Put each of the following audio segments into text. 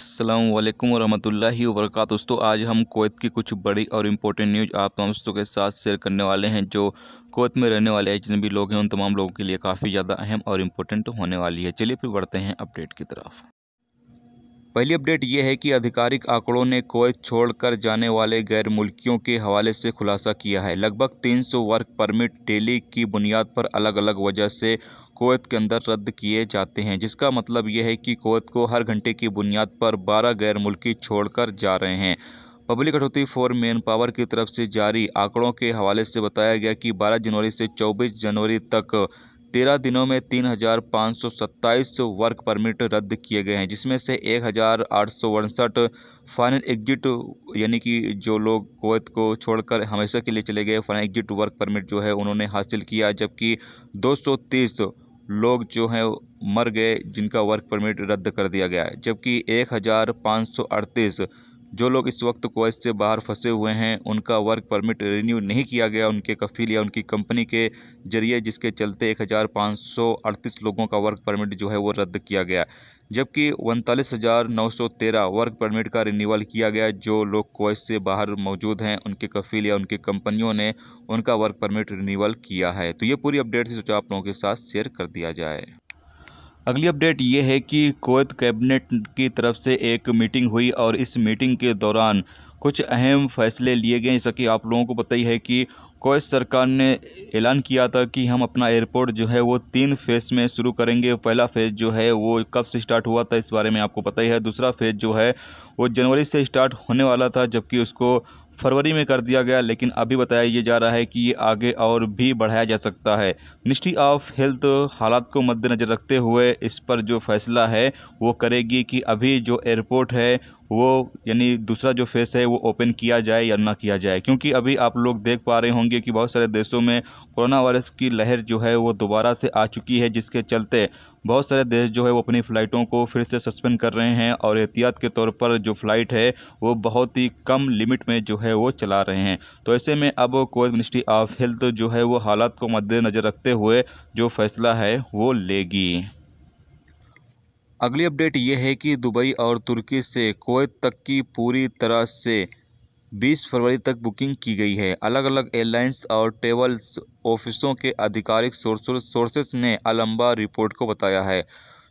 अल्लाम वरहमल वर्क दोस्तों आज हम कोत की कुछ बड़ी और इम्पोर्टेंट न्यूज आप तमाम दोस्तों के साथ शेयर करने वाले हैं जो कोत में रहने वाले अजनबी लोग हैं उन तमाम लोगों के लिए काफ़ी ज़्यादा अहम और इम्पोर्टेंट होने वाली है चलिए फिर बढ़ते हैं अपडेट की तरफ पहली अपडेट ये है कि आधिकारिक आंकड़ों ने छोड़ छोड़कर जाने वाले गैर मुल्कियों के हवाले से खुलासा किया है लगभग 300 वर्क परमिट डेली की बुनियाद पर अलग अलग वजह से कुवैत के अंदर रद्द किए जाते हैं जिसका मतलब यह है कि कोवैत को हर घंटे की बुनियाद पर बारह गैर मुल्की छोड़कर जा रहे हैं पब्लिक कटौती फॉर मैन पावर की तरफ से जारी आंकड़ों के हवाले से बताया गया कि 12 जनवरी से 24 जनवरी तक तेरह दिनों में तीन हज़ार पाँच सौ सत्ताईस वर्क परमिट रद्द किए गए हैं जिसमें से एक हज़ार आठ सौ उनसठ फाइनल एग्जिट यानी कि जो लोग कोवैत को छोड़कर हमेशा के लिए चले गए फाइनल एग्जिट वर्क परमिट जो है उन्होंने हासिल किया जबकि दो सौ तीस लोग जो हैं मर गए जिनका वर्क परमिट रद्द कर दिया गया जबकि एक हज़ार पाँच सौ अड़तीस जो लोग इस वक्त कुवैत से बाहर फंसे हुए हैं उनका वर्क परमिट रिन्यू नहीं किया गया उनके कफील या उनकी कंपनी के जरिए जिसके चलते एक हज़ार पाँच सौ अड़तीस लोगों का वर्क परमिट जो है वो रद्द किया गया जबकि उनतालीस हज़ार नौ सौ तेरह वर्क परमिट का रिन्यूअल किया गया जो लोग कुवैत से बाहर मौजूद हैं उनके कफील या उनकी कंपनियों ने उनका वर्क परमिट रिन्यूअल किया है तो ये पूरी अपडेट थी सोचा आप लोगों के साथ शेयर कर दिया जाए अगली अपडेट ये है कि कोवैत कैबिनेट की तरफ से एक मीटिंग हुई और इस मीटिंग के दौरान कुछ अहम फैसले लिए गए जैसा कि आप लोगों को पता ही है कि कोत सरकार ने ऐलान किया था कि हम अपना एयरपोर्ट जो है वो तीन फेज़ में शुरू करेंगे पहला फेज़ जो है वो कब से स्टार्ट हुआ था इस बारे में आपको पता ही है दूसरा फेज़ जो है वो जनवरी से स्टार्ट होने वाला था जबकि उसको फरवरी में कर दिया गया लेकिन अभी बताया ये जा रहा है कि ये आगे और भी बढ़ाया जा सकता है मिनिस्ट्री ऑफ हेल्थ हालात को मद्देनज़र रखते हुए इस पर जो फैसला है वो करेगी कि अभी जो एयरपोर्ट है वो यानी दूसरा जो फेस है वो ओपन किया जाए या ना किया जाए क्योंकि अभी आप लोग देख पा रहे होंगे कि बहुत सारे देशों में कोरोना वायरस की लहर जो है वो दोबारा से आ चुकी है जिसके चलते बहुत सारे देश जो है वो अपनी फ़्लाइटों को फिर से सस्पेंड कर रहे हैं और एहतियात के तौर पर जो फ़्लाइट है वो बहुत ही कम लिमिट में जो है वो चला रहे हैं तो ऐसे में अब कोविड मिनिस्ट्री ऑफ हेल्थ जो है वो हालात को मद्देनज़र रखते हुए जो फैसला है वो लेगी अगली अपडेट ये है कि दुबई और तुर्की से कोवैत तक की पूरी तरह से 20 फरवरी तक बुकिंग की गई है अलग अलग एयरलाइंस और ट्रेवल्स ऑफिसों के आधिकारिक सोर्सेस ने अलम्बा रिपोर्ट को बताया है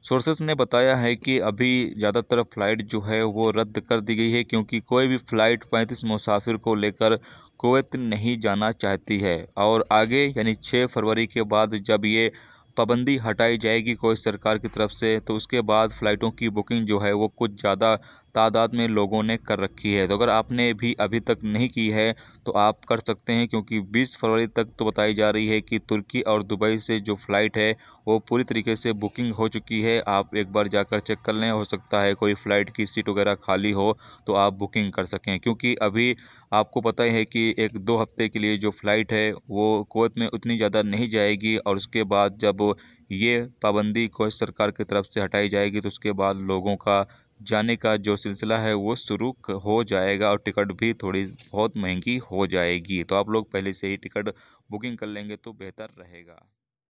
सोर्सेस ने बताया है कि अभी ज़्यादातर फ़्लाइट जो है वो रद्द कर दी गई है क्योंकि कोई भी फ़्लाइट 35 मुसाफिर को लेकर कोवैत नहीं जाना चाहती है और आगे यानी 6 फरवरी के बाद जब ये पाबंदी हटाई जाएगी कोई सरकार की तरफ से तो उसके बाद फ़्लाइटों की बुकिंग जो है वो कुछ ज़्यादा तादाद में लोगों ने कर रखी है तो अगर आपने भी अभी तक नहीं की है तो आप कर सकते हैं क्योंकि 20 फरवरी तक तो बताई जा रही है कि तुर्की और दुबई से जो फ़्लाइट है वो पूरी तरीके से बुकिंग हो चुकी है आप एक बार जाकर चेक कर लें हो सकता है कोई फ़्लाइट की सीट वगैरह खाली हो तो आप बुकिंग कर सकें क्योंकि अभी आपको पता है कि एक दो हफ्ते के लिए जो फ़्लाइट है वो कोत में उतनी ज़्यादा नहीं जाएगी और उसके बाद जब ये पाबंदी को सरकार की तरफ से हटाई जाएगी तो उसके बाद लोगों का जाने का जो सिलसिला है वो शुरू हो जाएगा और टिकट भी थोड़ी बहुत महंगी हो जाएगी तो आप लोग पहले से ही टिकट बुकिंग कर लेंगे तो बेहतर रहेगा